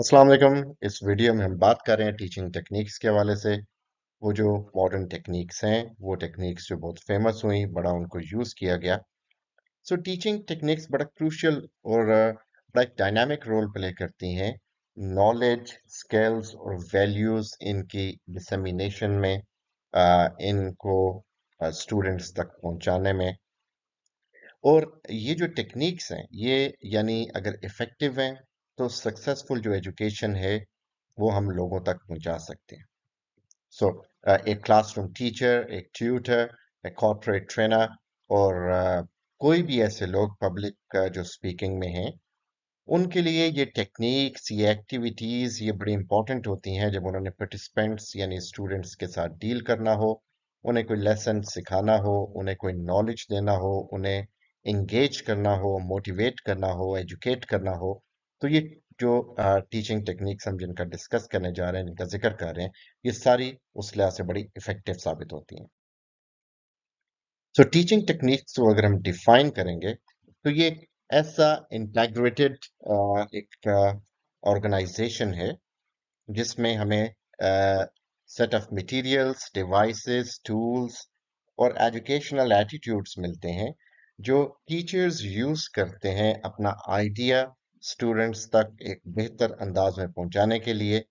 अस्सलाम वालेकुम इस वीडियो में हम बात कर रहे हैं टीचिंग टेक्निक्स के हवाले से वो जो मॉडर्न टेक्निक्स हैं वो टेक्निक्स जो बहुत फेमस हुई बड़ा उनको यूज़ किया गया सो टीचिंग टेक्निक्स बड़ा क्रूशल और बड़ा एक डायनामिक रोल प्ले करती हैं नॉलेज स्किल्स और वैल्यूज़ इनकी डिसमिनेशन में इनको स्टूडेंट्स तक पहुँचाने में और ये जो टेक्निक्स हैं ये यानी अगर इफ़ेक्टिव हैं तो सक्सेसफुल जो एजुकेशन है वो हम लोगों तक पहुंचा सकते हैं सो so, uh, एक क्लासरूम टीचर एक ट्यूटर एक कॉर्पोरेट ट्रेनर और uh, कोई भी ऐसे लोग पब्लिक uh, जो स्पीकिंग में हैं उनके लिए ये टेक्निक्स ये एक्टिविटीज़ ये बड़ी इंपॉर्टेंट होती हैं जब उन्होंने पार्टिसिपेंट्स यानी स्टूडेंट्स के साथ डील करना हो उन्हें कोई लेसन सिखाना हो उन्हें कोई नॉलेज देना हो उन्हें इंगेज करना हो मोटिवेट करना हो एजुकेट करना हो तो ये जो टीचिंग टेक्निक्स हम जिनका डिस्कस करने जा रहे हैं जिनका जिक्र कर रहे हैं ये सारी उस लिहाज से बड़ी इफेक्टिव साबित होती हैं सो टीचिंग टेक्निक्स को अगर हम डिफाइन करेंगे तो ये ऐसा इंटेग्रेटेड एक ऑर्गेनाइजेशन है जिसमें हमें set of materials devices tools और एजुकेशनल एटीट्यूड्स मिलते हैं जो टीचर्स यूज करते हैं अपना आइडिया स्टूडेंट्स तक एक बेहतर अंदाज में पहुंचाने के लिए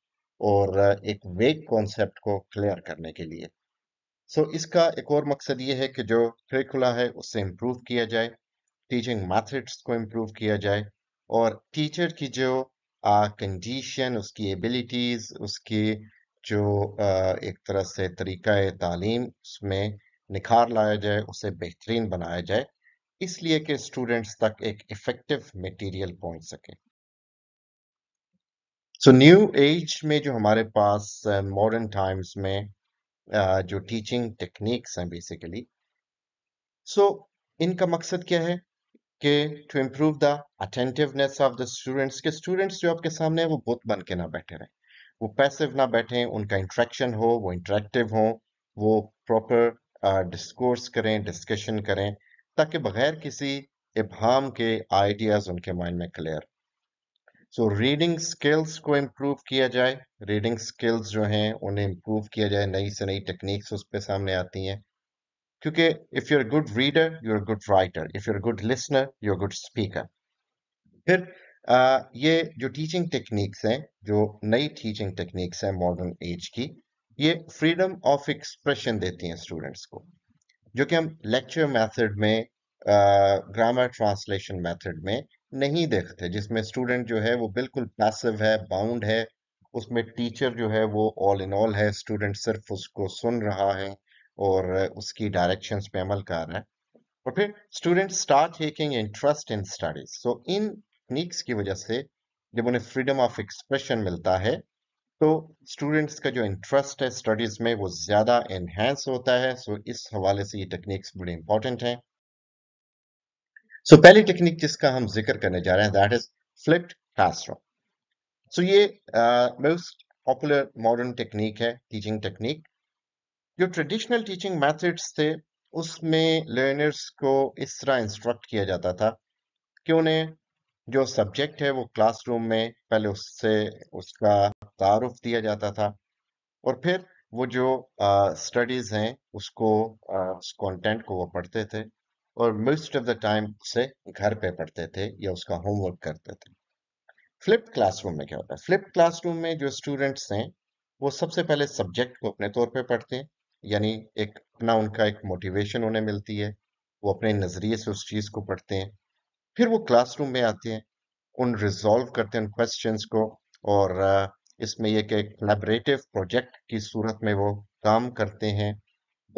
और एक वेग कॉन्सेप्ट को क्लियर करने के लिए सो so, इसका एक और मकसद ये है कि जो करिकुला है उससे इम्प्रूव किया जाए टीचिंग मैथड्स को इम्प्रूव किया जाए और टीचर की जो कंडीशन उसकी एबिलिटीज़ उसकी जो आ, एक तरह से तरीका तालीम उसमें निखार लाया जाए उसे बेहतरीन बनाया जाए इसलिए कि स्टूडेंट्स तक एक इफेक्टिव मटेरियल पहुंच सके सो न्यू एज में जो हमारे पास मॉडर्न uh, टाइम्स में uh, जो टीचिंग टेक्निक्स हैं बेसिकली सो इनका मकसद क्या है कि to improve the attentiveness of the students के स्टूडेंट्स जो आपके सामने हैं वो बुत बन के ना बैठे रहें वो पैसिव ना बैठे उनका इंट्रैक्शन हो वो इंटरेक्टिव हो वो प्रॉपर डिस्कोर्स uh, करें डिस्कशन करें ताकि बगैर किसी इबहम के आइडियाज उनके माइंड में क्लियर सो रीडिंग स्किल्स को इम्प्रूव किया जाए रीडिंग स्किल्स जो हैं उन्हें इम्प्रूव किया जाए नई से नई टेक्निक्स उस पर सामने आती हैं क्योंकि if you are good reader you are good writer if you are good listener you are good speaker फिर आ, ये जो टीचिंग टेक्निक्स हैं जो नई टीचिंग टेक्निक्स हैं मॉडर्न एज की ये फ्रीडम ऑफ एक्सप्रेशन देती हैं स्टूडेंट्स को जो कि हम लेक्चर मेथड में ग्रामर ट्रांसलेशन मेथड में नहीं देखते जिसमें स्टूडेंट जो है वो बिल्कुल पैसिव है बाउंड है उसमें टीचर जो है वो ऑल इन ऑल है स्टूडेंट सिर्फ उसको सुन रहा है और उसकी डायरेक्शंस पे अमल कर रहा है और फिर student start taking interest in studies so इन टेक्निक्स की वजह से जब उन्हें फ्रीडम ऑफ एक्सप्रेशन मिलता है तो स्टूडेंट्स का जो इंटरेस्ट है स्टडीज में वो ज़्यादा एनहेंस होता है सो इस हवाले से ये टेक्निक्स बड़ी इंपॉर्टेंट हैं सो पहली टेक्निक जिसका हम जिक्र करने जा रहे हैं that is flipped classroom so ये मोस्ट पॉपुलर मॉडर्न टेक्निक है टीचिंग टेक्निक जो ट्रेडिशनल टीचिंग मैथड्स थे उसमें लर्नर्स को इस तरह इंस्ट्रक्ट किया जाता था कि उन्हें जो सब्जेक्ट है वो क्लासरूम में पहले उससे उसका तारुफ दिया जाता था और फिर वो जो स्टडीज हैं उसको उस कंटेंट को वो पढ़ते थे और मोस्ट ऑफ द टाइम उसे घर पे पढ़ते थे या उसका होमवर्क करते थे फ्लिप क्लासरूम में क्या होता है फ्लिप क्लासरूम में जो स्टूडेंट्स हैं वो सबसे पहले सब्जेक्ट को अपने तौर पे पढ़ते हैं यानी एक अपना उनका एक मोटिवेशन उन्हें मिलती है वो अपने नज़रिए से उस चीज़ को पढ़ते हैं फिर वो क्लासरूम में आते हैं उन रिजॉल्व करते हैं उन क्वेश्चन को और इसमें यह कलेबरेटिव प्रोजेक्ट की सूरत में वो काम करते हैं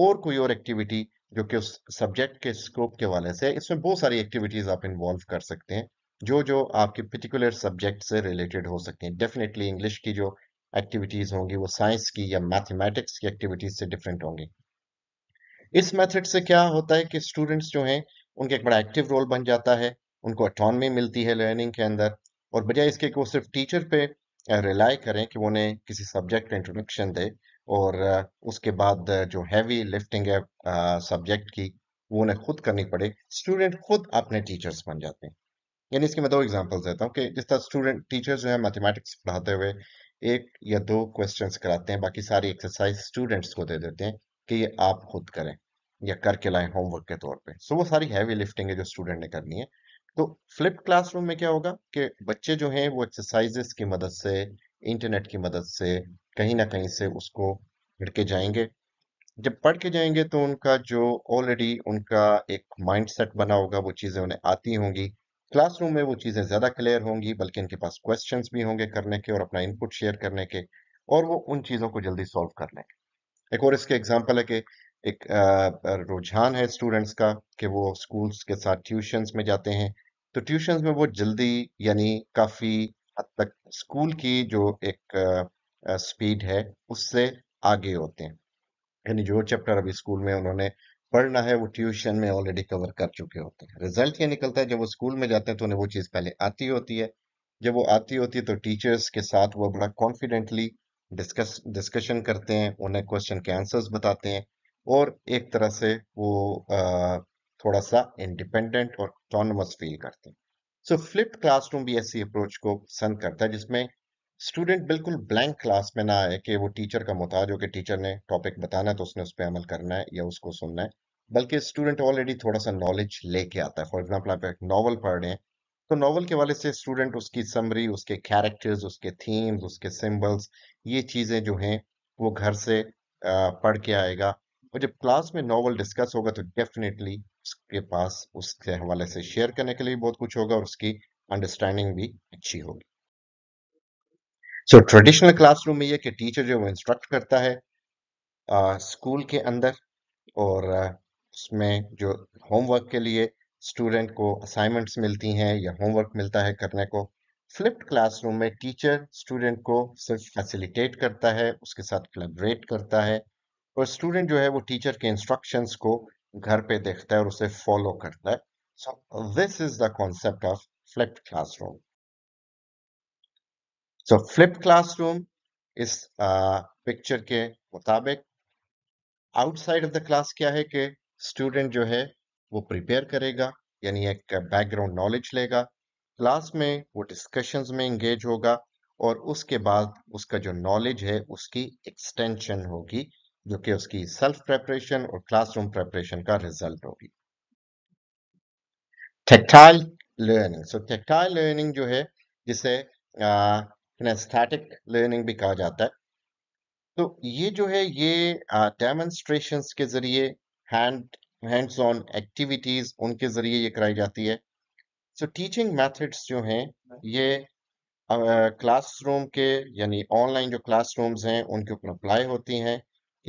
और कोई और एक्टिविटी जो कि उस सब्जेक्ट के स्कोप के वाले से इसमें बहुत सारी एक्टिविटीज आप इन्वॉल्व कर सकते हैं जो जो आपके पर्टिकुलर सब्जेक्ट से रिलेटेड हो सकते हैं डेफिनेटली इंग्लिश की जो एक्टिविटीज होंगी वो साइंस की या मैथमेटिक्स की एक्टिविटीज से डिफरेंट होंगी इस मेथड से क्या होता है कि स्टूडेंट्स जो हैं उनका एक बड़ा एक्टिव रोल बन जाता है उनको अटॉनमी मिलती है लर्निंग के अंदर और बजाय इसके कि वो सिर्फ टीचर पे रिलाई करें कि उन्हें किसी सब्जेक्ट का इंट्रोडक्शन दे और उसके बाद जो हैवी लिफ्टिंग है सब्जेक्ट की वो उन्हें खुद करनी पड़े स्टूडेंट खुद अपने टीचर्स बन जाते हैं यानी इसके मैं दो एग्जांपल्स देता हूँ कि जिस तरह स्टूडेंट टीचर्स जो है मैथमेटिक्स पढ़ाते हुए एक या दो क्वेश्चन कराते हैं बाकी सारी एक्सरसाइज स्टूडेंट्स को दे देते हैं कि ये आप खुद करें या करके लाएं होमवर्क के तौर पे सो so, वो सारी हैवी लिफ्टिंग है जो स्टूडेंट ने करनी है तो फ्लिप क्लासरूम में क्या होगा कि बच्चे जो हैं वो एक्सरसाइजेस की मदद से इंटरनेट की मदद से कहीं ना कहीं से उसको के जाएंगे जब पढ़ के जाएंगे तो उनका जो ऑलरेडी उनका एक माइंडसेट बना होगा वो चीज़ें उन्हें आती होंगी क्लासरूम में वो चीज़ें ज़्यादा क्लियर होंगी बल्कि इनके पास क्वेश्चन भी होंगे करने के और अपना इनपुट शेयर करने के और वो उन चीज़ों को जल्दी सॉल्व कर लेंगे एक और इसके एग्जाम्पल है कि एक रुझान है स्टूडेंट्स का कि वो स्कूल्स के साथ ट्यूशन्स में जाते हैं तो ट्यूशन में वो जल्दी यानी काफ़ी हद तक स्कूल की जो एक स्पीड है उससे आगे होते हैं यानी जो चैप्टर अभी स्कूल में उन्होंने पढ़ना है वो ट्यूशन में ऑलरेडी कवर कर चुके होते हैं रिजल्ट ये निकलता है जब वो स्कूल में जाते हैं तो उन्हें वो चीज़ पहले आती होती है जब वो आती होती है तो टीचर्स के साथ वो बड़ा कॉन्फिडेंटली डिस्कस डिस्कशन करते हैं उन्हें क्वेश्चन के आंसर्स बताते हैं और एक तरह से वो आ, थोड़ा सा इंडिपेंडेंट और ऑटोनमस फील करते हैं सो फ्लिप्ड क्लासरूम भी ऐसी अप्रोच को पसंद करता है जिसमें स्टूडेंट बिल्कुल ब्लैंक क्लास में ना आए कि वो टीचर का मोहताज हो कि टीचर ने टॉपिक बताना है तो उसने उस पर अमल करना है या उसको सुनना है बल्कि स्टूडेंट ऑलरेडी थोड़ा सा नॉलेज लेके आता है फॉर एग्जाम्पल आप एक नॉवल पढ़ रहे हैं तो नॉवल के वाले से स्टूडेंट उसकी समरी उसके कैरेक्टर्स उसके थीम्स उसके सिम्बल्स ये चीज़ें जो हैं वो घर से पढ़ के आएगा और जब क्लास में नॉवल डिस्कस होगा तो डेफिनेटली उसके पास उसके हवाले से शेयर करने के लिए बहुत कुछ होगा और उसकी अंडरस्टैंडिंग भी अच्छी होगी सो ट्रेडिशनल क्लासरूम में यह कि टीचर जो इंस्ट्रक्ट करता है स्कूल के अंदर और उसमें जो होमवर्क के लिए स्टूडेंट को असाइनमेंट्स मिलती हैं या होमवर्क मिलता है करने को फ्लिप्ड क्लासरूम में टीचर स्टूडेंट को सिर्फ फैसिलिटेट करता है उसके साथ कलेबरेट करता है और स्टूडेंट जो है वो टीचर के इंस्ट्रक्शंस को घर पे देखता है और उसे फॉलो करता है so this is the concept of flipped classroom so flipped classroom इस पिक्चर के मुताबिक आउटसाइड ऑफ द क्लास क्या है कि स्टूडेंट जो है वो प्रिपेयर करेगा यानी एक बैकग्राउंड नॉलेज लेगा क्लास में वो डिस्कशंस में इंगेज होगा और उसके बाद उसका जो नॉलेज है उसकी एक्सटेंशन होगी जो कि उसकी सेल्फ प्रेपरेशन और क्लासरूम प्रेपरेशन का रिजल्ट होगी tactile learning so tactile learning जो है जिसे लर्निंग भी कहा जाता है तो ये जो है ये डेमोन्स्ट्रेशन के जरिए हैंड हैंड्स ऑन एक्टिविटीज उनके जरिए ये कराई जाती है सो टीचिंग मेथड्स जो हैं ये क्लासरूम uh, के यानी ऑनलाइन जो क्लासरूम्स हैं उनके ऊपर अप्लाई होती हैं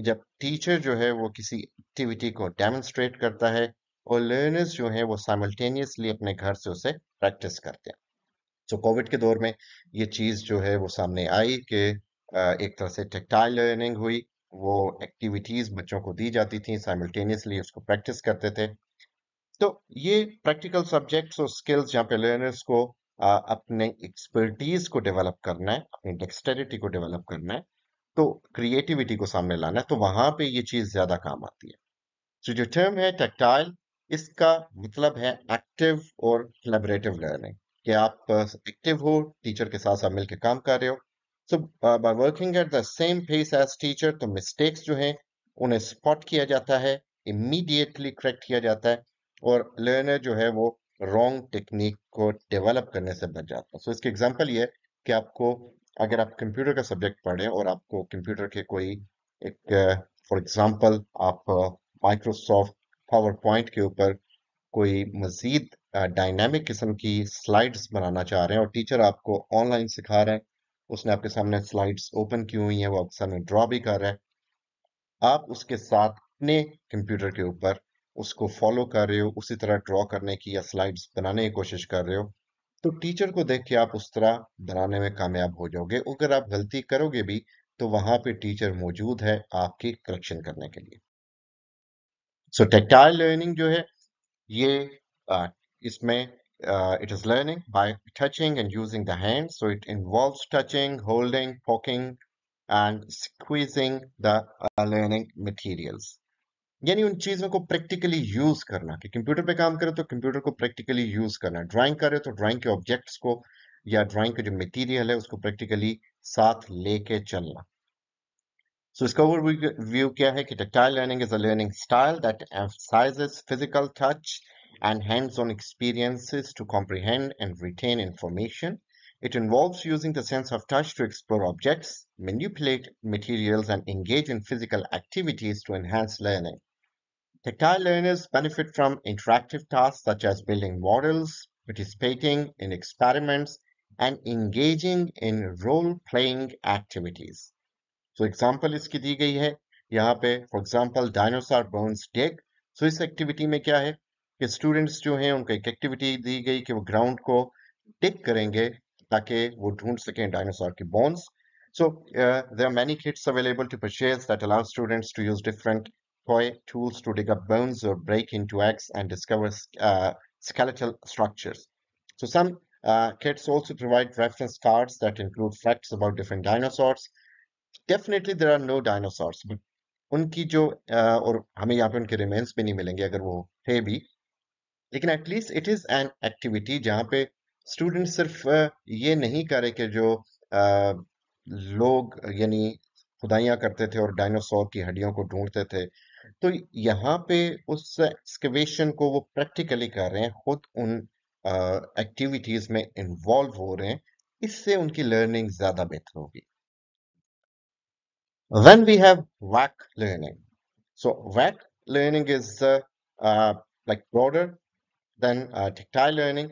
जब टीचर जो है वो किसी एक्टिविटी को डेमोन्स्ट्रेट करता है और लर्नर्स जो है वो साइमल्टेनियसली अपने घर से उसे प्रैक्टिस करते हैं सो so, कोविड के दौर में ये चीज़ जो है वो सामने आई कि एक तरह से टेक्टाइल लर्निंग हुई वो एक्टिविटीज़ बच्चों को दी जाती थी साइमल्टेनियसली उसको प्रैक्टिस करते थे तो ये प्रैक्टिकल सब्जेक्ट्स और स्किल्स जहाँ पे लर्नर्स को अपने एक्सपर्टीज को डेवलप करना है अपनी डेक्सटेरिटी को डेवलप करना है तो क्रिएटिविटी को सामने लाना है तो वहां पे ये चीज ज्यादा काम आती है तो जो टर्म है टेक्टाइल इसका मतलब है एक्टिव और कलेबरेटिव लर्निंग कि आप एक्टिव हो टीचर के साथ साथ मिलकर काम कर रहे हो so by working at the same pace as teacher तो मिस्टेक्स जो है उन्हें स्पॉट किया जाता है इमीडिएटली करेक्ट किया जाता है और लर्नर जो है वो रॉन्ग टेक्निक को डेवलप करने से बच जाता है सो so, इसकी एग्जाम्पल ये कि आपको अगर आप कंप्यूटर का सब्जेक्ट पढ़ें और आपको कंप्यूटर के कोई एक फॉर एग्जांपल आप माइक्रोसॉफ्ट पावर पॉइंट के ऊपर कोई मज़ीद डायनामिक किस्म की स्लाइड्स बनाना चाह रहे हैं और टीचर आपको ऑनलाइन सिखा रहे हैं उसने आपके सामने स्लाइड्स ओपन की हुई हैं वो आपके सामने ड्रॉ भी कर रहे हैं आप उसके साथ अपने कंप्यूटर के ऊपर उसको फॉलो कर रहे हो उसी तरह ड्रॉ करने की या स्लाइड्स बनाने की कोशिश कर रहे हो तो टीचर को देख के आप उस तरह बनाने में कामयाब हो जाओगे अगर आप गलती करोगे भी तो वहां पे टीचर मौजूद है आपकी करेक्शन करने के लिए सो टेक्टाइल लर्निंग जो है ये इसमें it is learning by touching and using the hand so it involve touching holding poking and squeezing the learning materials यानी उन चीज़ों को प्रैक्टिकली यूज करना कि कंप्यूटर पे काम करे तो कंप्यूटर को प्रैक्टिकली यूज करना ड्राइंग करे तो ड्राइंग के ऑब्जेक्ट्स को या ड्राइंग का जो मटेरियल है उसको प्रैक्टिकली साथ लेके चलना सो so, इसका ओवरव्यू क्या है कि tactile learning is a learning style that emphasizes physical touch and hands on experiences to comprehend and retain information It involves using the sense of touch to explore objects, manipulate materials, and engage in physical activities to enhance learning. Tactile learners benefit from interactive tasks such as building models, participating in experiments, and engaging in role-playing activities. So example is दी गई है यहाँ पे for example dinosaur bones डेग सो इस activity में क्या है कि स्टूडेंट्स जो हैं उनको एक एक्टिविटी दी गई कि वो ग्राउंड को टिक करेंगे ताकि वो ढूंढ सकें So uh, there are many kits available to purchase that allow students to use different toy tools to dig up bones or break into eggs and discover uh, skeletal structures. So some uh, kits also provide reference cards that include facts about different dinosaurs. Definitely there are no dinosaurs, but उनकी जो uh, और हमें यहाँ पे उनके remains भी नहीं मिलेंगे अगर वो है भी लेकिन at least it is an activity जहाँ पे स्टूडेंट सिर्फ uh, ये नहीं करे कि जो uh, लोग यानी खुदाइयाँ करते थे और डायनासोर की हड्डियों को ढूंढते थे तो यहाँ पे उस एक्सकवेशन को वो प्रैक्टिकली कर रहे हैं खुद उन एक्टिविटीज में इन्वॉल्व हो रहे हैं इससे उनकी लर्निंग ज्यादा बेहतर होगी when we have VAK learning so VAK learning is like broader than tactile learning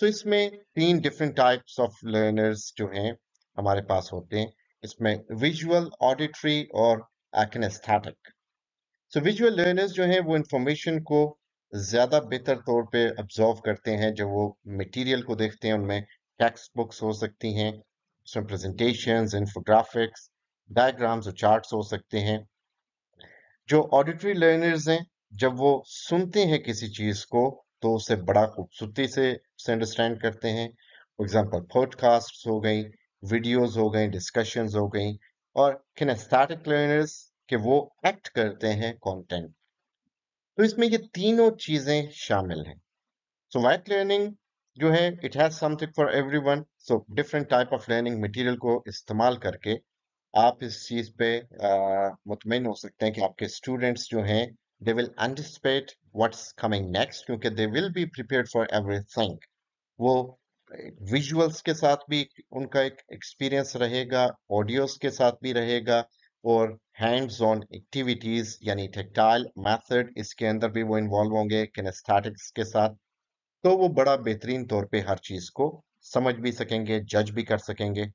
so इसमें तीन डिफरेंट टाइप्स ऑफ लर्नर्स जो हैं हमारे पास होते हैं इसमें विजुअल ऑडिटरी और एक्नेस्थेटिक सो विजुअल लर्नर्स जो हैं वो इंफॉर्मेशन को ज़्यादा बेहतर तौर पे ऑब्जॉर्व करते हैं जब वो मटेरियल को देखते हैं उनमें टेक्स्ट बुक्स हो सकती हैं उसमें प्रेजेंटेशन इंफोग्राफिक्स डायग्राम्स और चार्ट्स हो सकते हैं जो ऑडिटरी लर्नर्स हैं जब वो सुनते हैं किसी चीज़ को तो उसे बड़ा खूबसूरती से उसे अंडरस्टैंड करते हैं फॉर एग्जाम्पल पॉडकास्ट हो गई वीडियोज़ हो गई डिस्कशंस हो गई और किनेस्थेटिक लर्नर्स कि वो एक्ट करते हैं कंटेंट तो इसमें ये तीनों चीजें शामिल हैं सो वाइट लर्निंग जो है it has something for everyone so different type of learning material को इस्तेमाल करके आप इस चीज पे मुतमिन हो सकते हैं कि आपके स्टूडेंट्स जो हैं they will anticipate what's coming next क्योंकि they will be prepared for everything वो विजुअल्स के साथ भी उनका एक एक्सपीरियंस रहेगा ऑडियोस के साथ भी रहेगा और हैंड्स ऑन एक्टिविटीज यानी टेक्टाइल मैथड इसके अंदर भी वो इन्वॉल्व होंगे किनेस्थेटिक्स के साथ तो वो बड़ा बेहतरीन तौर पे हर चीज को समझ भी सकेंगे जज भी कर सकेंगे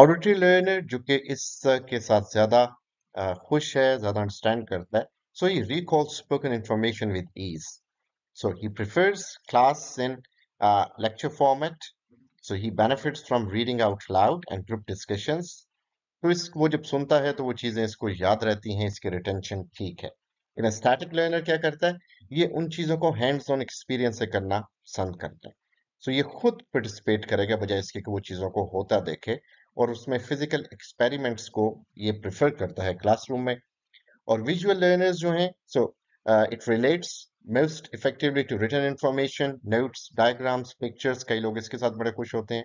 ऑडिटरी लर्नर जो कि इस के साथ ज्यादा खुश है ज्यादा अंडरस्टैंड करता है so he recall spoken information with ease so he prefers class in lecture format so he benefits from reading out loud and group discussions तो इस वो जब सुनता है तो वो चीज़ें इसको याद रहती हैं इसके रिटेंशन ठीक है लेकिन स्टैटिक लर्नर क्या करता है ये उन चीज़ों को हैंड्स ऑन एक्सपीरियंस से करना पसंद करता है सो ये खुद पार्टिसिपेट करेगा बजाय इसके कि वो चीज़ों को होता देखे और उसमें फिजिकल एक्सपेरिमेंट्स को ये प्रिफर करता है क्लासरूम में और विजुअल लर्नर्स जो हैं so it relates most effectively to return information notes diagrams pictures कई लोग इसके साथ बड़े खुश होते हैं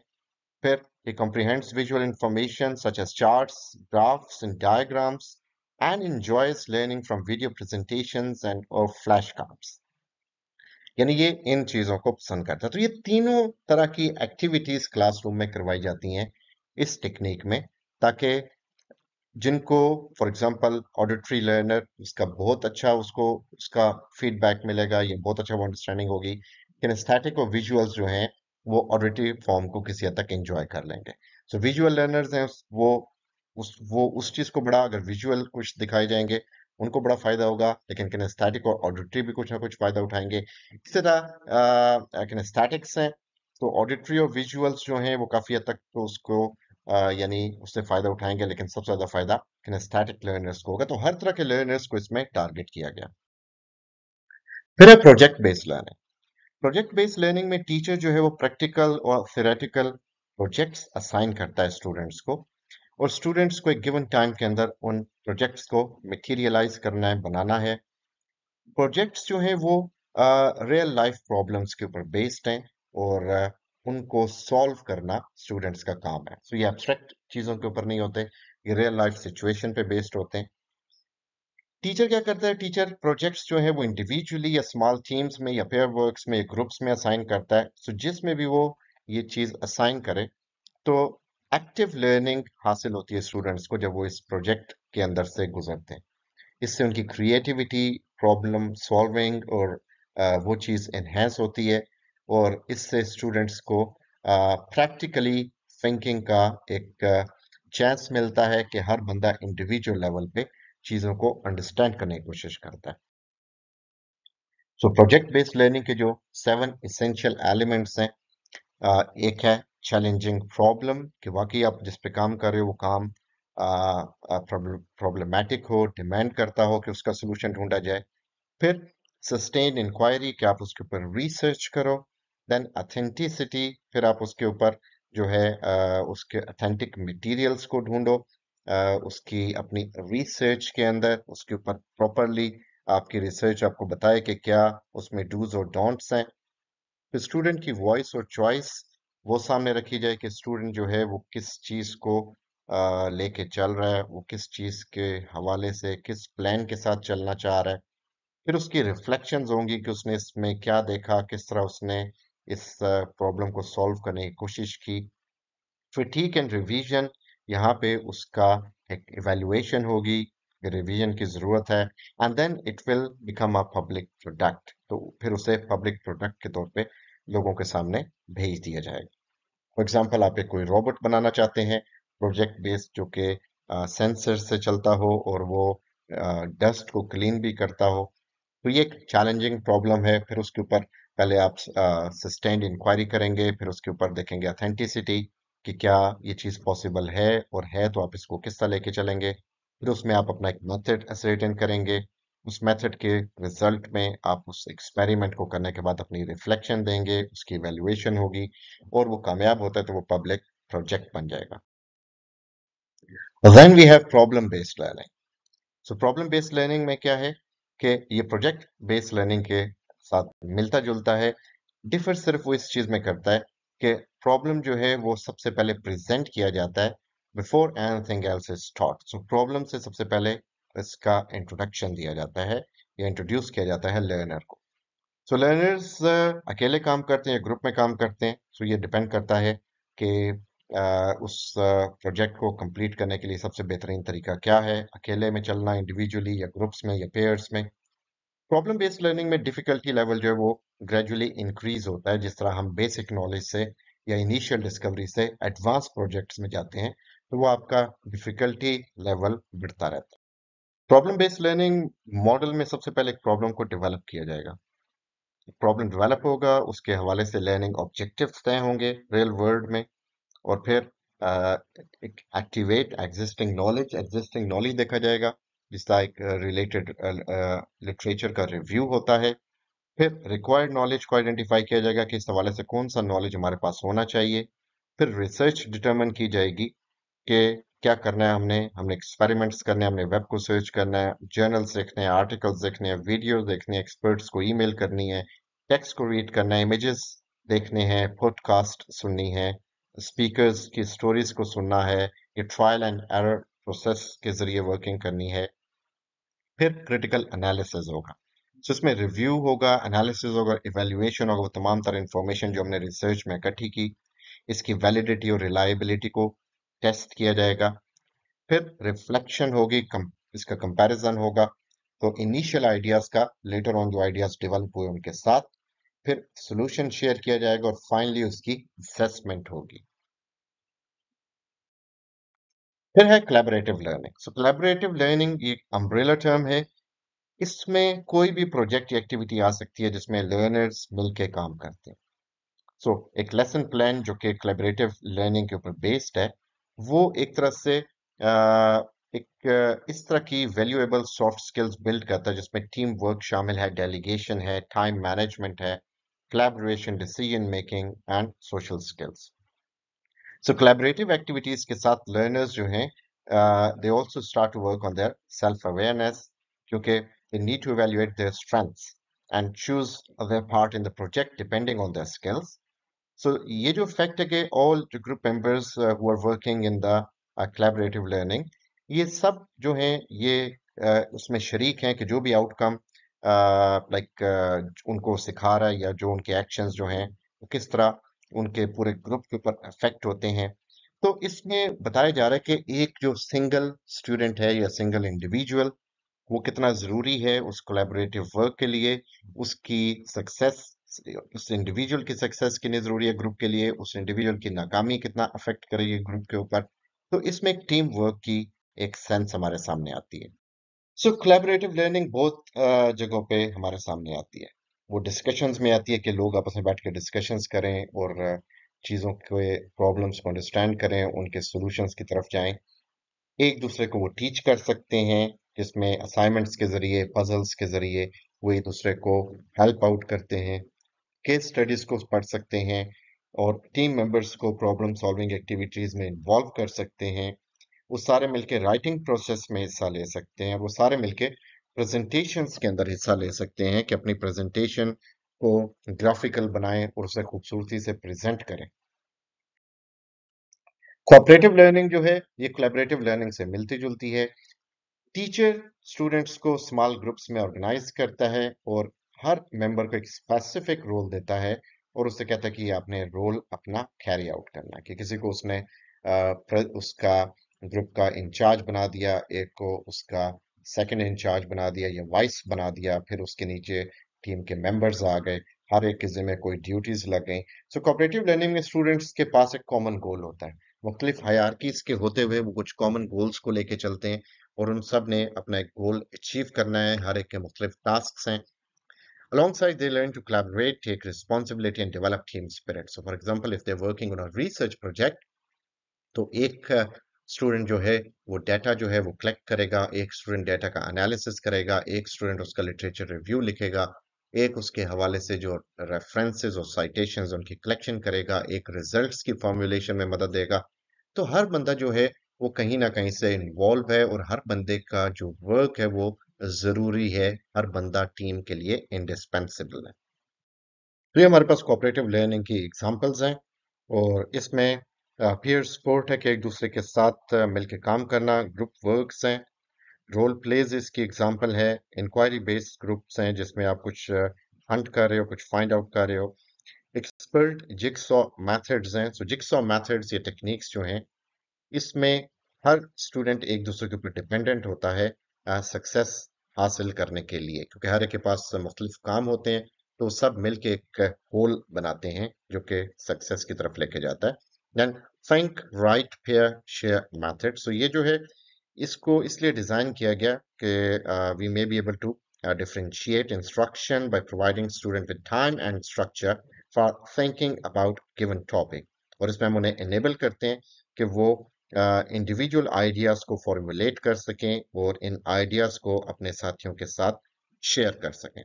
फिर he comprehends visual information such as charts graphs and diagrams and enjoys learning from video presentation and और फ्लैश कार्ड्स यानी ये इन चीजों को पसंद करता है तो ये तीनों तरह की एक्टिविटीज क्लासरूम में करवाई जाती हैं इस टेक्निक में ताकि जिनको फॉर एग्जांपल ऑडिटरी लर्नर उसका बहुत अच्छा उसको उसका फीडबैक मिलेगा ये बहुत अच्छा अंडरस्टैंडिंग होगी किन स्थैटिक और विजुअल्स जो हैं वो ऑडिटिव फॉर्म को किसी हद तक एंजॉय कर लेंगे सो विजुअल लर्नर्स हैं वो उस वो उस चीज़ को बड़ा अगर विजुअल कुछ दिखाए जाएंगे उनको बड़ा फायदा होगा लेकिन किनेस्थेटिक और ऑडिटरी भी कुछ ना कुछ फायदा उठाएंगे इसी तरह किनेस्थेटिक्स हैं तो ऑडिटरी और विजुअल्स जो हैं वो काफ़ी हद तक तो उसको यानी उससे फायदा उठाएंगे लेकिन सबसे ज़्यादा फायदा किनेस्थेटिक लर्नर्स को होगा तो हर तरह के लर्नर्स को इसमें टारगेट किया गया फिर है project based learning project based learning में टीचर जो है वो प्रैक्टिकल और थेरेटिकल प्रोजेक्ट्स असाइन करता है स्टूडेंट्स को और स्टूडेंट्स को एक गिवन टाइम के अंदर उन प्रोजेक्ट्स को मटेरियलाइज करना है बनाना है प्रोजेक्ट्स जो है वो रियल लाइफ प्रॉब्लम्स के ऊपर बेस्ड हैं और uh, उनको सॉल्व करना स्टूडेंट्स का काम है सो so, ये एब्स्ट्रैक्ट चीज़ों के ऊपर नहीं होते ये रियल लाइफ सिचुएशन पे बेस्ड होते हैं टीचर क्या करता है टीचर प्रोजेक्ट्स जो है वो इंडिविजुअली या स्मॉल टीम्स में या पेयर वर्क्स में या ग्रुप्स में असाइन करता है सो so जिसमें भी वो ये चीज़ असाइन करे तो एक्टिव लर्निंग हासिल होती है स्टूडेंट्स को जब वो इस प्रोजेक्ट के अंदर से गुजरते हैं इससे उनकी क्रिएटिविटी प्रॉब्लम सॉल्विंग और वो चीज़ इन्हेंस होती है और इससे स्टूडेंट्स को प्रैक्टिकली थिंकिंग का एक चांस मिलता है कि हर बंदा इंडिविजुअल लेवल पे चीज़ों को अंडरस्टैंड करने की कोशिश करता है सो प्रोजेक्ट बेस्ड लर्निंग के जो सेवन इसेंशियल एलिमेंट्स हैं एक है चैलेंजिंग प्रॉब्लम कि वाकई आप जिस पे काम कर रहे हो वो काम प्रॉब्लमेटिक हो डिमांड करता हो कि उसका सोल्यूशन ढूंढा जाए फिर सस्टेन इंक्वायरी कि आप उसके ऊपर रिसर्च करो देन अथेंटिसिटी फिर आप उसके ऊपर जो है उसके अथेंटिक मटेरियल्स को ढूंढो उसकी अपनी रिसर्च के अंदर उसके ऊपर प्रॉपरली आपकी रिसर्च आपको बताए कि क्या उसमें डूज और डोंट्स हैं फिर स्टूडेंट की वॉइस और चॉइस वो सामने रखी जाए कि स्टूडेंट जो है वो किस चीज़ को लेके चल रहा है वो किस चीज़ के हवाले से किस प्लान के साथ चलना चाह रहा है फिर उसकी रिफ्लेक्शन होंगी कि उसने इसमें क्या देखा किस तरह उसने इस प्रॉब्लम को सॉल्व करने की कोशिश की फिर ठीक एंड रिविजन यहाँ पे उसका एक इवेल्युएशन होगी रिवीजन की ज़रूरत है and then it will become a public product तो फिर उसे पब्लिक प्रोडक्ट के तौर पे लोगों के सामने भेज दिया जाएगा फॉर एग्जाम्पल आप एक कोई रोबोट बनाना चाहते हैं प्रोजेक्ट बेस्ड जो कि सेंसर से चलता हो और वो डस्ट को क्लीन भी करता हो तो ये एक चैलेंजिंग प्रॉब्लम है फिर उसके ऊपर पहले आप सस्टेंड इंक्वायरी करेंगे फिर उसके ऊपर देखेंगे अथेंटिसिटी कि क्या ये चीज़ पॉसिबल है और है तो आप इसको किस तरह लेके चलेंगे फिर उसमें आप अपना एक मेथड एसरेटन करेंगे उस मेथड के रिजल्ट में आप उस एक्सपेरिमेंट को करने के बाद अपनी रिफ्लेक्शन देंगे उसकी वैल्यूएशन होगी और वो कामयाब होता है तो वो पब्लिक प्रोजेक्ट बन जाएगा then we have problem based learning so problem based learning में क्या है कि ये प्रोजेक्ट बेस्ड लर्निंग के साथ मिलता जुलता है डिफर सिर्फ वो इस चीज में करता है कि प्रॉब्लम जो है वो सबसे पहले प्रेजेंट किया जाता है before anything else is taught so problem से सबसे पहले इसका इंट्रोडक्शन दिया जाता है या इंट्रोड्यूस किया जाता है लर्नर को सो so, लर्नर्स uh, अकेले काम करते हैं या ग्रुप में काम करते हैं सो so ये डिपेंड करता है कि uh, उस प्रोजेक्ट uh, को कंप्लीट करने के लिए सबसे बेहतरीन तरीका क्या है अकेले में चलना इंडिविजुअली या ग्रुप्स में या पेयर्स में प्रॉब्लम बेस्ड लर्निंग में डिफिकल्टी लेवल जो है वो ग्रेजुअली इंक्रीज होता है जिस तरह हम बेसिक नॉलेज से या इनिशियल डिस्कवरी से एडवांस प्रोजेक्ट्स में जाते हैं तो वो आपका डिफिकल्टी लेवल बढ़ता रहता है प्रॉब्लम बेस्ड लर्निंग मॉडल में सबसे पहले एक प्रॉब्लम को डेवलप किया जाएगा प्रॉब्लम डेवलप होगा उसके हवाले से लर्निंग ऑब्जेक्टिव तय होंगे रियल वर्ल्ड में और फिर activate existing knowledge existing knowledge देखा जाएगा जिसका एक रिलेटेड लिटरेचर का रिव्यू होता है फिर रिक्वायर्ड नॉलेज को आइडेंटिफाई किया जाएगा कि इस हवाले से कौन सा नॉलेज हमारे पास होना चाहिए फिर रिसर्च डिटर्मन की जाएगी कि क्या करना है हमने हमने एक्सपेरिमेंट्स करने हमने वेब को सर्च करना है जर्नल्स देखने हैं आर्टिकल्स देखने हैं वीडियो देखने एक्सपर्ट्स को ईमेल करनी है टेक्स को रीड करना है इमेजेस देखने हैं पॉडकास्ट सुननी है स्पीकर्स की स्टोरीज को सुनना है ये ट्रायल एंड एरर प्रोसेस के जरिए वर्किंग करनी है फिर क्रिटिकल एनालिसिस होगा जिसमें रिव्यू होगा एनालिसिस होगा इवेल्युएशन होगा वो तमाम तरह इन्फॉर्मेशन जो हमने रिसर्च में इकट्ठी की इसकी वैलिडिटी और रिलायबिलिटी को टेस्ट किया जाएगा फिर रिफ्लेक्शन होगी कम, इसका कंपैरिजन होगा तो इनिशियल आइडियाज का लेटर ऑन जो आइडियाज डेवलप हुए उनके साथ फिर सोल्यूशन शेयर किया जाएगा और फाइनली उसकी असेसमेंट होगी फिर है collaborative learning so collaborative learning एक अम्ब्रेला टर्म है इसमें कोई भी प्रोजेक्ट या एक्टिविटी आ सकती है जिसमें लर्नर्स मिलके काम करते हैं सो so, एक लेसन प्लान जो कि कलेबरेटिव लर्निंग के ऊपर बेस्ड है वो एक तरह से एक इस तरह की वैल्यूएबल सॉफ्ट स्किल्स बिल्ड करता है जिसमें टीम वर्क शामिल है डेलीगेशन है टाइम मैनेजमेंट है collaboration, decision making and social skills so collaborative activities के साथ लर्नर्स जो हैं, they also start to work on their self awareness क्योंकि They need to evaluate their strengths and choose their part in the project depending on their skills. So ये जो fact है कि all the group members uh, who are working in the uh, collaborative learning, ये सब जो हैं ये uh, उसमें शरीक हैं कि जो भी outcome uh, like uh, उनको सिखा रहा है या जो उनके actions जो हैं वो किस तरह उनके पूरे group के ऊपर अफेक्ट होते हैं तो इसमें बताया जा रहा है कि एक जो सिंगल स्टूडेंट है या सिंगल इंडिविजुअल वो कितना ज़रूरी है उस कोलेबोरेटिव वर्क के लिए उसकी सक्सेस उस इंडिविजुअल की सक्सेस कितनी ज़रूरी है ग्रुप के लिए उस इंडिविजुअल की नाकामी कितना अफेक्ट करेगी ग्रुप के ऊपर तो इसमें एक टीम वर्क की एक सेंस हमारे सामने आती है सो कोलेबरेटिव लर्निंग बहुत जगहों पे हमारे सामने आती है वो डिस्कशंस में आती है कि लोग आपस में बैठ कर डिस्कशंस करें और चीज़ों के प्रॉब्लम्स को अंडरस्टैंड करें उनके सोल्यूशन की तरफ जाएं एक दूसरे को वो टीच कर सकते हैं जिसमें असाइनमेंट्स के ज़रिए पजल्स के ज़रिए वो एक दूसरे को हेल्प आउट करते हैं केस स्टडीज़ को पढ़ सकते हैं और टीम मेंबर्स को प्रॉब्लम सॉल्विंग एक्टिविटीज़ में इन्वॉल्व कर सकते हैं वो सारे मिलके राइटिंग प्रोसेस में हिस्सा ले सकते हैं वो सारे मिलके प्रेजेंटेशंस के अंदर हिस्सा ले सकते हैं कि अपनी प्रेजेंटेशन को ग्राफिकल बनाएं और उसे खूबसूरती से प्रेजेंट करें कोऑपरेटिव लर्निंग जो है ये कोलेबरेटिव लर्निंग से मिलती जुलती है टीचर स्टूडेंट्स को स्मॉल ग्रुप्स में ऑर्गेनाइज करता है और हर मेंबर को एक स्पेसिफिक रोल देता है और उससे कहता है कि आपने रोल अपना कैरी आउट करना कि किसी को उसने उसका ग्रुप का इंचार्ज बना दिया एक को उसका सेकंड इंचार्ज बना दिया या वाइस बना दिया फिर उसके नीचे टीम के मेंबर्स आ गए हर एक के जिम्मे कोई ड्यूटीज लग गई सो कॉपरेटिव लर्निंग में स्टूडेंट्स के पास एक कॉमन गोल होता है मुख्तलिफ हयारकीज के होते हुए वो कुछ कॉमन गोल्स को लेके चलते हैं और उन सब ने अपना एक गोल अचीव करना है हर एक के मुख्त टास्क हैं alongside they learn to collaborate take responsibility and develop team spirit so for example if they're working on a research project तो एक स्टूडेंट uh, जो है वो डाटा जो है वो कलेक्ट करेगा एक स्टूडेंट डाटा का एनालिसिस करेगा एक स्टूडेंट उसका लिटरेचर रिव्यू लिखेगा एक उसके हवाले से जो रेफरेंसेज और साइटेशंस उनकी कलेक्शन करेगा एक रिजल्ट्स की फॉर्मुलेशन में मदद देगा तो हर बंदा जो है वो कहीं ना कहीं से इन्वॉल्व है और हर बंदे का जो वर्क है वो ज़रूरी है हर बंदा टीम के लिए इंडिस्पेंसिबल है तो ये हमारे पास कोऑपरेटिव लर्निंग की एग्जांपल्स हैं और इसमें पीयर सपोर्ट है कि एक दूसरे के साथ मिलकर काम करना ग्रुप वर्क्स हैं रोल प्लेज इसकी एग्जांपल है इंक्वायरी बेस्ड ग्रुप्स हैं जिसमें आप कुछ हंट कर रहे हो कुछ फाइंड आउट कर रहे हो एक्सपर्ट जिक्स मैथड्स हैं सो जिक्स मैथड्स ये टेक्निक्स जो हैं इसमें हर स्टूडेंट एक दूसरे के ऊपर डिपेंडेंट होता है सक्सेस हासिल करने के लिए क्योंकि हर एक के पास मुख्तलिफ काम होते हैं तो सब मिल के एक होल बनाते हैं जो कि सक्सेस की तरफ लेके जाता है then think write pair share method so ये जो है इसको इसलिए डिज़ाइन किया गया कि we may be able to differentiate instruction by providing student with time and structure for thinking about given topic और इसमें हम उन्हें इनेबल करते हैं कि वो इंडिविजुअल आइडियाज को फॉर्मुलेट कर सकें और इन आइडियाज को अपने साथियों के साथ शेयर कर सकें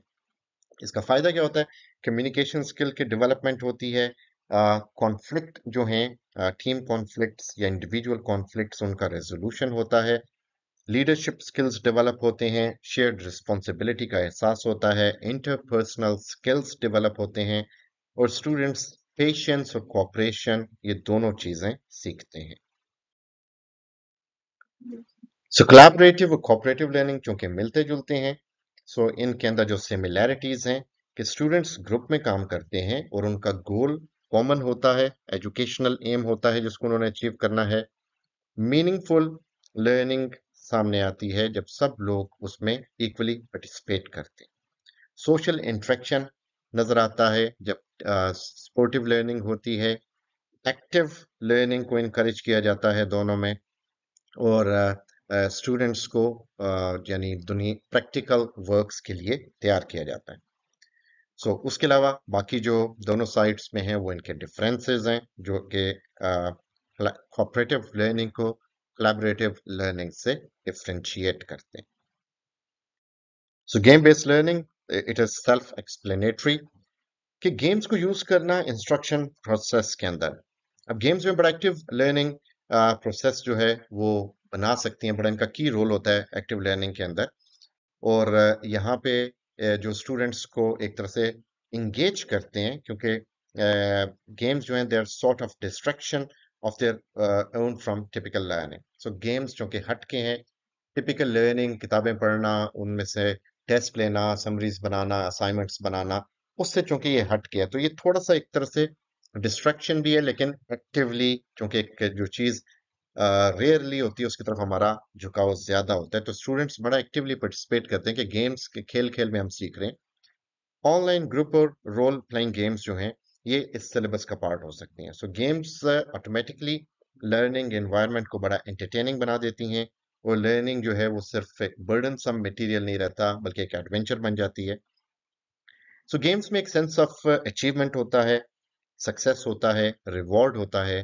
इसका फायदा क्या होता है कम्युनिकेशन स्किल की डेवलपमेंट होती है कॉन्फ्लिक्ट uh, जो हैं टीम कॉन्फ्लिक्ट्स या इंडिविजुअल कॉन्फ्लिक्ट्स उनका रेजोल्यूशन होता है लीडरशिप स्किल्स डेवलप होते हैं शेयर्ड रिस्पॉन्सिबिलिटी का एहसास होता है इंटरपर्सनल स्किल्स डेवलप होते हैं और स्टूडेंट्स पेशेंस और कॉपरेशन ये दोनों चीज़ें सीखते हैं सो कलाबरेटिव और कोऑपरेटिव लर्निंग चूंकि मिलते जुलते हैं सो so इनके अंदर जो सिमिलैरिटीज़ हैं कि स्टूडेंट्स ग्रुप में काम करते हैं और उनका गोल कॉमन होता है एजुकेशनल एम होता है जिसको उन्होंने अचीव करना है मीनिंगफुल लर्निंग सामने आती है जब सब लोग उसमें इक्वली पार्टिसिपेट करते हैं सोशल इंट्रैक्शन नज़र आता है जब सपोर्टिव लर्निंग होती है एक्टिव लर्निंग को इनक्रेज किया जाता है दोनों में और स्टूडेंट्स को यानी दुनिया प्रैक्टिकल वर्क्स के लिए तैयार किया जाता है सो so, उसके अलावा बाकी जो दोनों साइड्स में हैं वो इनके डिफरेंसेस हैं जो कि कोऑपरेटिव लर्निंग को कोलैबोरेटिव लर्निंग से डिफ्रेंशिएट करते हैं so game based learning it is self explanatory कि गेम्स को यूज करना इंस्ट्रक्शन प्रोसेस के अंदर अब गेम्स में प्रोडक्टिव लर्निंग प्रोसेस जो है वो बना सकती हैं बड़ा इनका की रोल होता है एक्टिव लर्निंग के अंदर और यहाँ पे जो स्टूडेंट्स को एक तरह से इंगेज करते हैं क्योंकि गेम्स जो हैं they are sort of distraction of their own from typical learning so games जो कि हटके हैं टिपिकल लर्निंग किताबें पढ़ना उनमें से टेस्ट लेना समरीज बनाना असाइनमेंट्स बनाना उससे चूंकि ये हट गया तो ये थोड़ा सा एक तरह से डिस्ट्रैक्शन भी है लेकिन एक्टिवली क्योंकि जो चीज़ रेयरली होती है उसकी तरफ हमारा झुकाव ज्यादा होता है तो स्टूडेंट्स बड़ा एक्टिवली पार्टिसिपेट करते हैं कि गेम्स के खेल खेल में हम सीख रहे हैं ऑनलाइन ग्रुप और रोल प्लेइंग गेम्स जो हैं ये इस सिलेबस का पार्ट हो सकती हैं so games automatically learning environment को बड़ा एंटरटेनिंग बना देती हैं और लर्निंग जो है वो सिर्फ एक बर्डन सम मटीरियल नहीं रहता बल्कि एक एडवेंचर बन जाती है सो so, गेम्स में एक सेंस ऑफ अचीवमेंट होता है सक्सेस होता है रिवॉर्ड होता है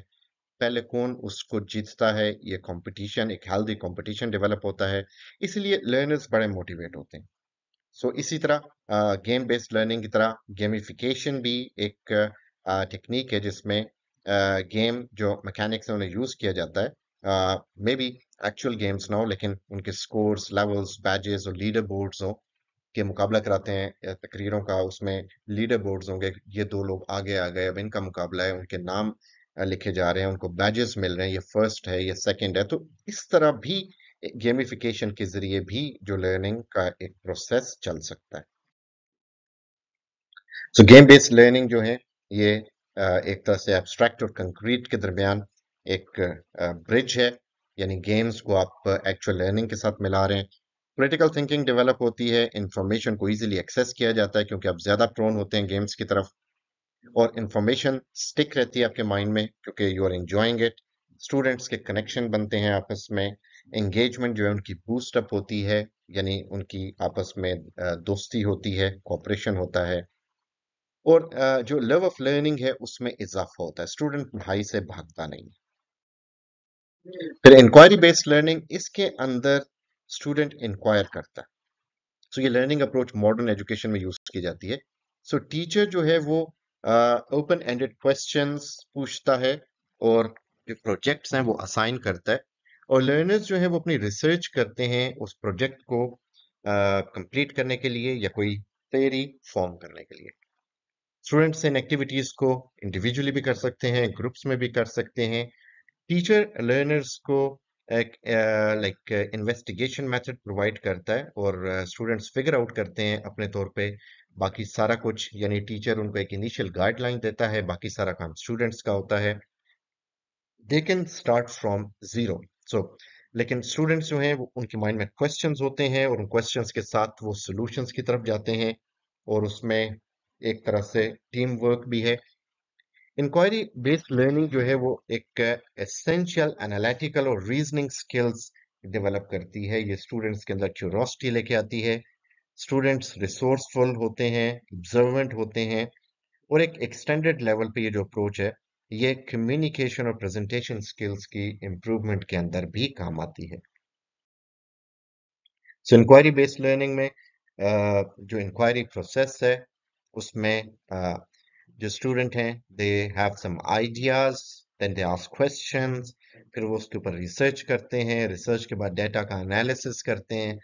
पहले कौन उसको जीतता है ये कंपटीशन एक हेल्दी कंपटीशन डेवलप होता है इसलिए लर्नर्स बड़े मोटिवेट होते हैं सो so, इसी तरह गेम बेस्ड लर्निंग की तरह गेमिफिकेशन भी एक टेक्निक है जिसमें गेम जो मैकेनिक्स उन्हें यूज़ किया जाता है मे बी एक्चुअल गेम्स ना हो लेकिन उनके स्कोर्स लेवल्स बैजेस और लीडर बोर्ड्स हो के मुकाबला कराते हैं तकरीरों का उसमें लीडर बोर्ड्स होंगे ये दो लोग आगे आ गए अब इनका मुकाबला है उनके नाम लिखे जा रहे हैं उनको बैजेस मिल रहे हैं ये फर्स्ट है ये सेकेंड है तो इस तरह भी गेमिफिकेशन के जरिए भी जो लर्निंग का एक प्रोसेस चल सकता है सो गेम बेस्ड लर्निंग जो है ये एक तरह से एब्स्ट्रैक्ट और कंक्रीट के दरमियान एक ब्रिज है यानी गेम्स को आप एक्चुअल लर्निंग के साथ मिला रहे हैं क्रिटिकल थिंकिंग डेवलप होती है इन्फॉर्मेशन को इजीली एक्सेस किया जाता है क्योंकि आप ज़्यादा प्रोन होते हैं गेम्स की तरफ और इन्फॉर्मेशन स्टिक रहती है आपके माइंड में क्योंकि you are enjoying it students के कनेक्शन बनते हैं आपस में एंगेजमेंट जो है उनकी बूस्ट अप होती है यानी उनकी आपस में दोस्ती होती है कॉपरेशन होता है और जो लव ऑफ लर्निंग है उसमें इजाफा होता है स्टूडेंट पढ़ाई से भागता नहीं फिर इंक्वायरी बेस्ड लर्निंग इसके अंदर स्टूडेंट इंक्वायर करता है सो so, ये लर्निंग अप्रोच मॉडर्न एजुकेशन में यूज की जाती है सो so, टीचर जो है वो ओपन एंडेड क्वेश्चन पूछता है और जो प्रोजेक्ट्स हैं वो असाइन करता है और लर्नर्स जो है वो अपनी रिसर्च करते हैं उस प्रोजेक्ट को कंप्लीट uh, करने के लिए या कोई थेरी फॉर्म करने के लिए स्टूडेंट्स इन एक्टिविटीज को इंडिविजुअली भी कर सकते हैं ग्रुप्स में भी कर सकते हैं टीचर लर्नर्स को एक लाइक इन्वेस्टिगेशन मेथड प्रोवाइड करता है और स्टूडेंट्स फिगर आउट करते हैं अपने तौर पे बाकी सारा कुछ यानी टीचर उनको एक इनिशियल गाइडलाइन देता है बाकी सारा काम स्टूडेंट्स का होता है they can start from zero so लेकिन स्टूडेंट्स जो हैं वो उनके माइंड में क्वेश्चन होते हैं और उन क्वेश्चन के साथ वो सोल्यूशंस की तरफ जाते हैं और उसमें एक तरह से टीम वर्क भी है इंक्वायरी बेस्ड लर्निंग जो है वो एक एसेंशियल uh, एनालिटिकल और रीजनिंग स्किल्स डेवलप करती है ये स्टूडेंट्स के अंदर क्यूरोसिटी लेके आती है स्टूडेंट्स रिसोर्सफुल होते हैं ऑब्जर्वेंट होते हैं और एक एक्सटेंडेड लेवल पे ये जो अप्रोच है ये कम्युनिकेशन और प्रेजेंटेशन स्किल्स की इम्प्रूवमेंट के अंदर भी काम आती है सो इंक्वायरी बेस्ड लर्निंग में uh, जो इंक्वायरी प्रोसेस है उसमें uh, जो स्टूडेंट हैं they have some ideas then they ask questions फिर वो उसके ऊपर रिसर्च करते हैं रिसर्च के बाद डेटा का एनालिसिस करते हैं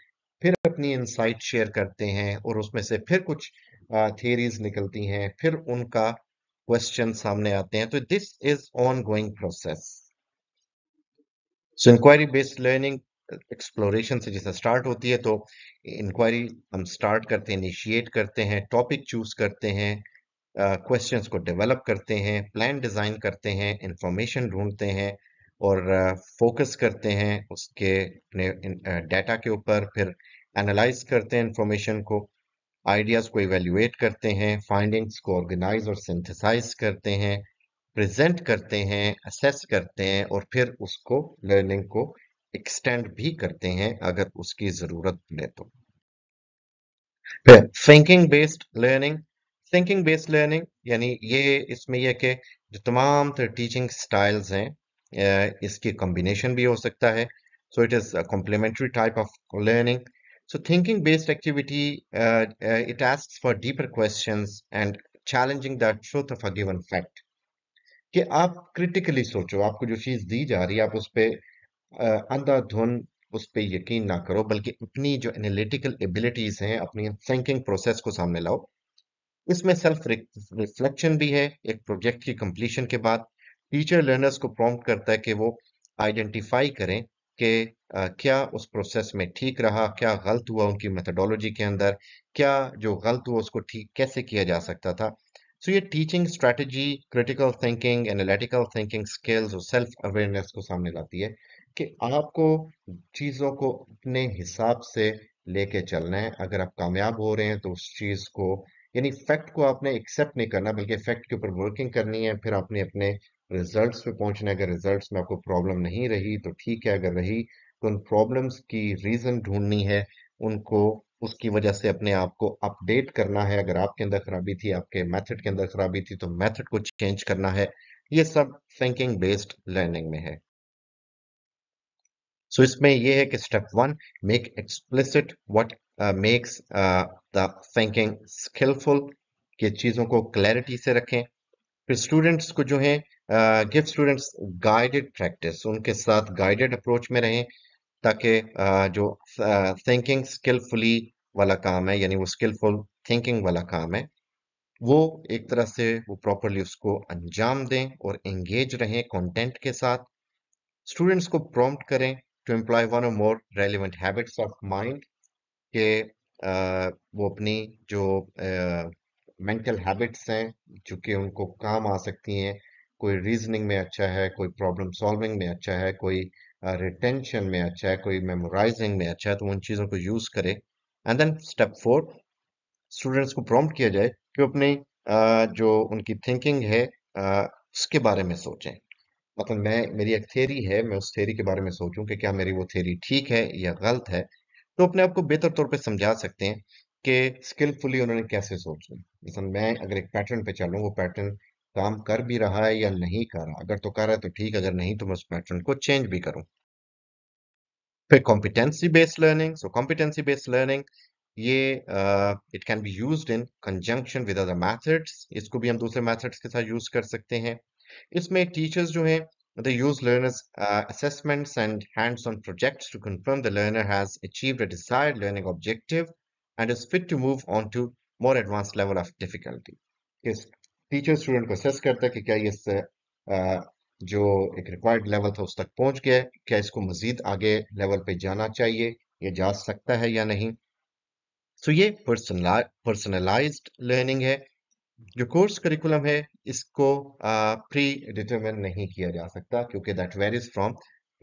फिर अपनी इंसाइट शेयर करते हैं और उसमें से फिर कुछ थियरीज निकलती हैं फिर उनका क्वेश्चन सामने आते हैं तो this is ongoing process so inquiry based learning exploration से जैसे स्टार्ट होती है तो इंक्वायरी हम स्टार्ट करते हैं इनिशिएट करते हैं टॉपिक चूज करते हैं क्वेश्चंस को डेवलप करते हैं प्लान डिज़ाइन करते हैं इंफॉर्मेशन ढूंढते हैं और फोकस करते हैं उसके अपने डाटा के ऊपर फिर एनालाइज करते हैं इंफॉर्मेशन को आइडियाज़ को इवेल्युएट करते हैं फाइंडिंग्स को ऑर्गेनाइज और सिंथेसाइज करते हैं प्रेजेंट करते हैं असेस करते हैं और फिर उसको लर्निंग को एक्सटेंड भी करते हैं अगर उसकी ज़रूरत पड़े तो फिर thinking based learning thinking based learning यानी ये इसमें यह कि जो तमाम टीचिंग स्टाइल्स हैं इसकी कॉम्बिनेशन भी हो सकता है so it is complementary type of learning so thinking based activity it uh, for deeper question and challenging questions and challenging the truth कि आप क्रिटिकली सोचो आपको जो चीज दी जा रही है आप उस पर अंधाधुन उस पर यकीन ना करो बल्कि अपनी जो एनालिटिकल एबिलिटीज हैं अपनी थिंकिंग प्रोसेस को सामने लाओ इसमें सेल्फ रिफ्लेक्शन भी है एक प्रोजेक्ट की कंप्लीशन के बाद टीचर लर्नर्स को प्रॉम्प्ट करता है कि वो आइडेंटिफाई करें कि क्या उस प्रोसेस में ठीक रहा क्या गलत हुआ उनकी मेथडोलॉजी के अंदर क्या जो गलत हुआ उसको ठीक कैसे किया जा सकता था सो so, ये teaching strategy critical thinking analytical thinking skills और सेल्फ अवेयरनेस को सामने लाती है कि आपको चीज़ों को अपने हिसाब से लेके चलना है अगर आप कामयाब हो रहे हैं तो उस चीज़ को यानी फैक्ट को आपने एक्सेप्ट नहीं करना बल्कि फैक्ट के ऊपर वर्किंग करनी है फिर आपने अपने रिजल्ट्स पे पहुंचना है अगर रिजल्ट्स में आपको प्रॉब्लम नहीं रही तो ठीक है अगर रही तो उन प्रॉब्लम्स की रीज़न ढूंढनी है उनको उसकी वजह से अपने आप को अपडेट करना है अगर आपके अंदर खराबी थी आपके मेथड के अंदर खराबी थी तो मेथड को चेंज करना है ये सब थिंकिंग बेस्ड लर्निंग में है सो so, इसमें ये है कि step one make explicit what makes the thinking skillful कि चीज़ों को क्लैरिटी से रखें फिर स्टूडेंट्स को जो है गिव स्टूडेंट्स गाइडेड प्रैक्टिस उनके साथ गाइडेड अप्रोच में रहें ताकि uh, जो थिंकिंग uh, स्किलफुली वाला काम है यानी वो स्किलफुल थिंकिंग वाला काम है वो एक तरह से वो प्रॉपरली उसको अंजाम दें और एंगेज रहें कंटेंट के साथ स्टूडेंट्स को प्रॉम्प्ट करें टू एम्प्लॉय वन और more relevant habits of mind कि वो अपनी जो मेंटल हैबिट्स हैं जो कि उनको काम आ सकती हैं कोई रीजनिंग में अच्छा है कोई प्रॉब्लम सॉल्विंग में अच्छा है कोई रिटेंशन में अच्छा है कोई मेमोराइजिंग में अच्छा है तो उन चीज़ों को यूज़ करें and then step four students को प्रॉम्प्ट किया जाए कि अपनी जो उनकी थिंकिंग है उसके बारे में सोचें मतलब मैं मेरी एक थेरी है मैं उस थेरी के बारे में सोचूं कि क्या मेरी वो थेरी ठीक है या गलत है तो अपने आप को बेहतर तौर पे समझा सकते हैं कि स्किलफुली उन्होंने कैसे सोचना जैसे मैं अगर एक पैटर्न पे चलूँ वो पैटर्न काम कर भी रहा है या नहीं कर रहा अगर तो कर रहा है तो ठीक अगर नहीं तो मैं उस पैटर्न को चेंज भी करूँ फिर competency based learning so competency based learning ये it can be used in conjunction with other methods इसको भी हम दूसरे मेथड्स के साथ यूज कर सकते हैं इसमें टीचर्स जो हैं They use learners' uh, assessments and hands-on projects to confirm the learner has achieved a desired learning objective and is fit to move on to more advanced level of difficulty. Yes, teacher-student को assess करता है कि क्या ये जो एक required level था उस तक पहुंच गया क्या इसको मजीद आगे level पे जाना चाहिए ये जा सकता है या नहीं सो so ये personalized learning है जो कोर्स करिकुलम है इसको प्री uh, डिटरमिन नहीं किया जा सकता क्योंकि that varies from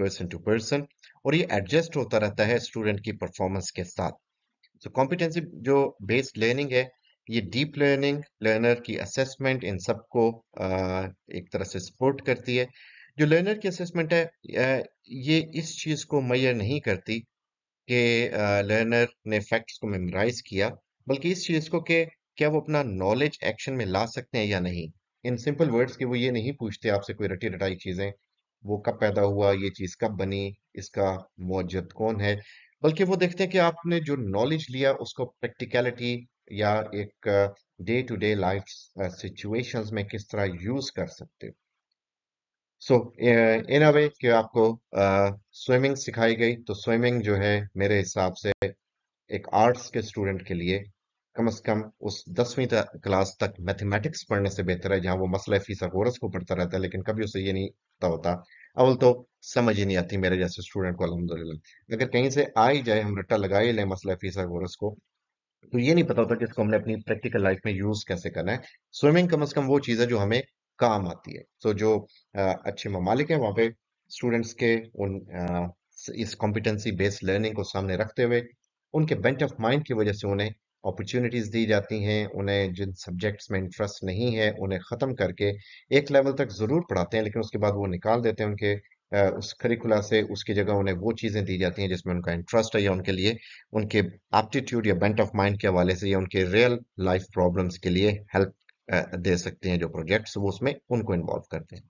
person to person और ये एडजस्ट होता रहता है स्टूडेंट की परफॉर्मेंस के साथ सो so, कॉम्पिटेंसी जो बेस्ड लर्निंग है ये डीप लर्निंग लर्नर की असेसमेंट इन सबको uh, एक तरह से सपोर्ट करती है जो लर्नर की असेसमेंट है ये इस चीज़ को मैयर नहीं करती कि लर्नर ने फैक्ट्स को मेमोराइज किया बल्कि इस चीज़ को कि क्या वो अपना नॉलेज एक्शन में ला सकते हैं या नहीं इन सिंपल वर्ड्स के वो ये नहीं पूछते आपसे कोई रटी रटाई चीज़ें वो कब पैदा हुआ ये चीज़ कब बनी इसका मौजद कौन है बल्कि वो देखते हैं कि आपने जो नॉलेज लिया उसको प्रैक्टिकलिटी या एक day to day life situations में किस तरह यूज कर सकते हो सो इन अ वे कि आपको स्विमिंग uh, सिखाई गई तो स्विमिंग जो है मेरे हिसाब से एक आर्ट्स के स्टूडेंट के लिए कम से कम उस दसवीं क्लास तक मैथमेटिक्स पढ़ने से बेहतर है जहाँ वो मसला फीसा गोरस को पढ़ता रहता है लेकिन कभी उसे ये नहीं पता होता अवल तो समझ ही नहीं आती मेरे जैसे स्टूडेंट को अलहमदिल्ला अगर कहीं से आ ही जाए हम रट्टा लगा ही लें मसला फीसा गोरस को तो ये नहीं पता होता कि इसको हमने अपनी प्रैक्टिकल लाइफ में यूज कैसे करना है स्विमिंग कम अज कम वो चीज़ है जो हमें काम आती है तो जो अच्छे ममालिक हैं वहाँ पे स्टूडेंट्स के उन इस कॉम्पिटेंसी बेस्ड लर्निंग को सामने रखते हुए उनके बेंच ऑफ माइंड की वजह से उन्हें अपॉर्चुनिटीज़ दी जाती हैं उन्हें जिन सब्जेक्ट्स में इंटरेस्ट नहीं है उन्हें ख़त्म करके एक लेवल तक ज़रूर पढ़ाते हैं लेकिन उसके बाद वो निकाल देते हैं उनके उस करिकुला से उसकी जगह उन्हें वो चीज़ें दी जाती हैं जिसमें उनका इंटरेस्ट है या उनके लिए उनके एप्टीट्यूड या बेंट ऑफ माइंड के हवाले से या उनके रियल लाइफ प्रॉब्लम्स के लिए हेल्प दे सकते हैं जो प्रोजेक्ट्स वो उसमें उनको इन्वॉल्व करते हैं